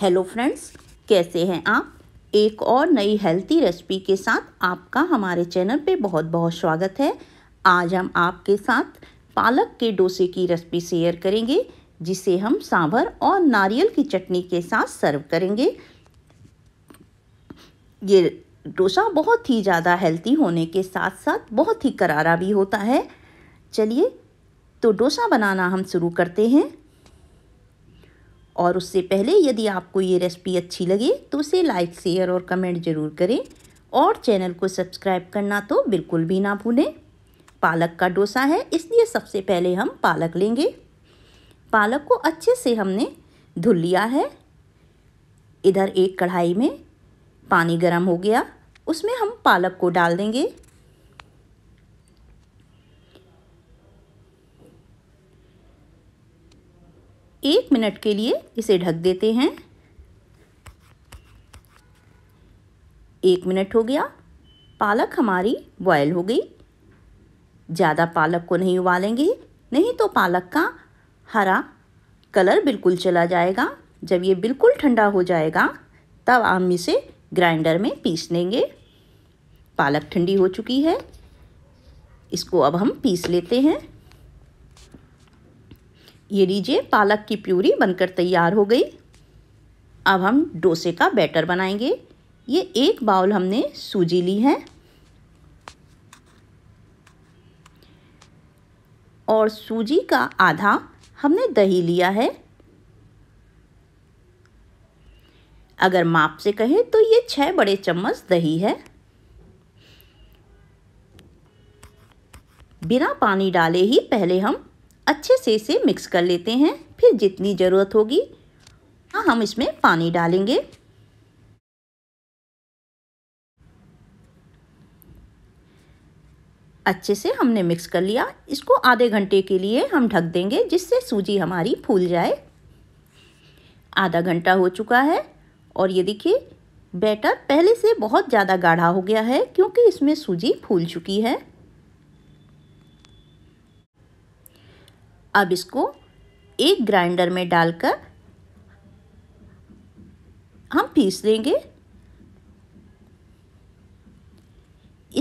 hello friends कैसे हैं आप एक और नई हेल्थी रेसिपी के साथ आपका हमारे चैनल पे बहुत बहुत स्वागत है आज हम आपके साथ पालक के डोसे की रेसिपी शेयर करेंगे जिसे हम सांभर और नारियल की चटनी के साथ सर्व करेंगे ये डोसा बहुत ही ज़्यादा हेल्थी होने के साथ साथ बहुत ही करारा भी होता है चलिए तो डोसा बनाना हम शुरू करते हैं और उससे पहले यदि आपको ये रेसिपी अच्छी लगे तो उसे लाइक शेयर और कमेंट ज़रूर करें और चैनल को सब्सक्राइब करना तो बिल्कुल भी ना भूलें पालक का डोसा है इसलिए सबसे पहले हम पालक लेंगे पालक को अच्छे से हमने धुल लिया है इधर एक कढ़ाई में पानी गर्म हो गया उसमें हम पालक को डाल देंगे एक मिनट के लिए इसे ढक देते हैं एक मिनट हो गया पालक हमारी बॉयल हो गई ज़्यादा पालक को नहीं उबालेंगे नहीं तो पालक का हरा कलर बिल्कुल चला जाएगा जब ये बिल्कुल ठंडा हो जाएगा तब हम इसे ग्राइंडर में पीस लेंगे पालक ठंडी हो चुकी है इसको अब हम पीस लेते हैं ये लीजिए पालक की प्यूरी बनकर तैयार हो गई अब हम डोसे का बैटर बनाएंगे ये एक बाउल हमने सूजी ली है और सूजी का आधा हमने दही लिया है अगर माप से कहें तो ये छः बड़े चम्मच दही है बिना पानी डाले ही पहले हम अच्छे से इसे मिक्स कर लेते हैं फिर जितनी ज़रूरत होगी हाँ हम इसमें पानी डालेंगे अच्छे से हमने मिक्स कर लिया इसको आधे घंटे के लिए हम ढक देंगे जिससे सूजी हमारी फूल जाए आधा घंटा हो चुका है और ये देखिए बैटर पहले से बहुत ज़्यादा गाढ़ा हो गया है क्योंकि इसमें सूजी फूल चुकी है अब इसको एक ग्राइंडर में डालकर हम पीस लेंगे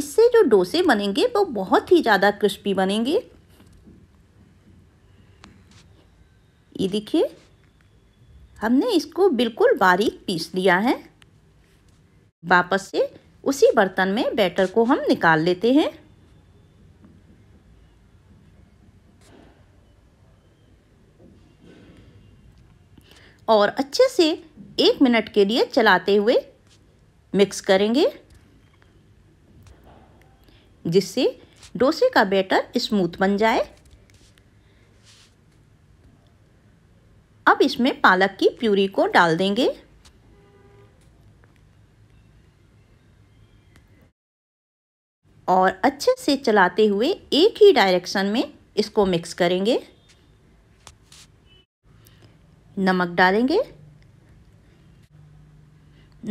इससे जो डोसे बनेंगे वो बहुत ही ज़्यादा क्रिस्पी बनेंगे ये देखिए हमने इसको बिल्कुल बारीक पीस लिया है वापस से उसी बर्तन में बैटर को हम निकाल लेते हैं और अच्छे से एक मिनट के लिए चलाते हुए मिक्स करेंगे जिससे डोसे का बैटर स्मूथ बन जाए अब इसमें पालक की प्यूरी को डाल देंगे और अच्छे से चलाते हुए एक ही डायरेक्शन में इसको मिक्स करेंगे नमक डालेंगे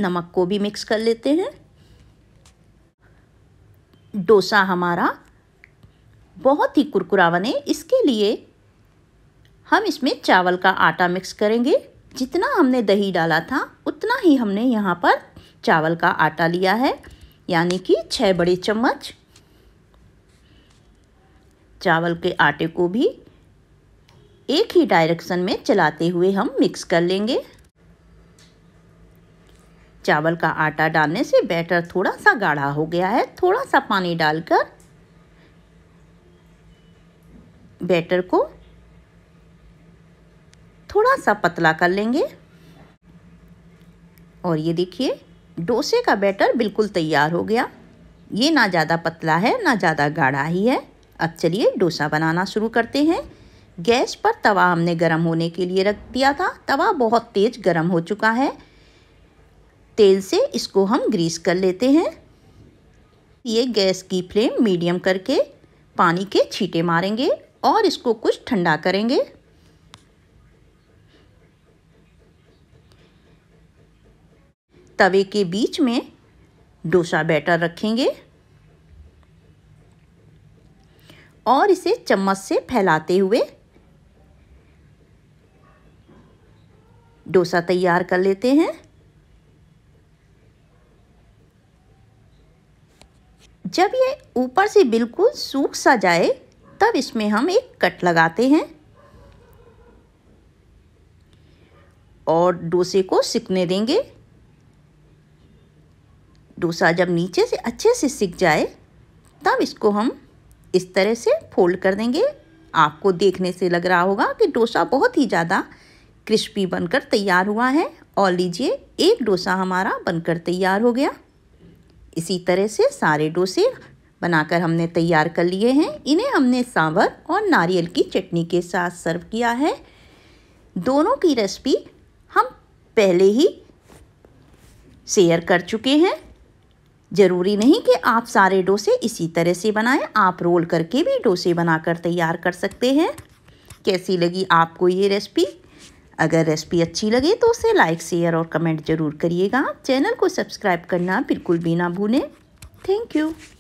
नमक को भी मिक्स कर लेते हैं डोसा हमारा बहुत ही कुरकुरा बने इसके लिए हम इसमें चावल का आटा मिक्स करेंगे जितना हमने दही डाला था उतना ही हमने यहाँ पर चावल का आटा लिया है यानी कि छः बड़े चम्मच चावल के आटे को भी एक ही डायरेक्शन में चलाते हुए हम मिक्स कर लेंगे चावल का आटा डालने से बैटर थोड़ा सा गाढ़ा हो गया है थोड़ा सा पानी डालकर बैटर को थोड़ा सा पतला कर लेंगे और ये देखिए डोसे का बैटर बिल्कुल तैयार हो गया ये ना ज़्यादा पतला है ना ज़्यादा गाढ़ा ही है अब चलिए डोसा बनाना शुरू करते हैं गैस पर तवा हमने गर्म होने के लिए रख दिया था तवा बहुत तेज़ गर्म हो चुका है तेल से इसको हम ग्रीस कर लेते हैं ये गैस की फ्लेम मीडियम करके पानी के छींटे मारेंगे और इसको कुछ ठंडा करेंगे तवे के बीच में डोसा बैटर रखेंगे और इसे चम्मच से फैलाते हुए डोसा तैयार कर लेते हैं जब ये ऊपर से बिल्कुल सूख सा जाए तब इसमें हम एक कट लगाते हैं और डोसे को सिकने देंगे डोसा जब नीचे से अच्छे से सिक जाए तब इसको हम इस तरह से फोल्ड कर देंगे आपको देखने से लग रहा होगा कि डोसा बहुत ही ज़्यादा क्रिस्पी बनकर तैयार हुआ है और लीजिए एक डोसा हमारा बनकर तैयार हो गया इसी तरह से सारे डोसे बनाकर हमने तैयार कर लिए हैं इन्हें हमने सांभर और नारियल की चटनी के साथ सर्व किया है दोनों की रेसिपी हम पहले ही शेयर कर चुके हैं ज़रूरी नहीं कि आप सारे डोसे इसी तरह से बनाएं आप रोल करके भी डोसे बनाकर तैयार कर सकते हैं कैसी लगी आपको ये रेसिपी अगर रेसिपी अच्छी लगे तो उसे लाइक शेयर और कमेंट ज़रूर करिएगा चैनल को सब्सक्राइब करना बिल्कुल भी ना भूलें थैंक यू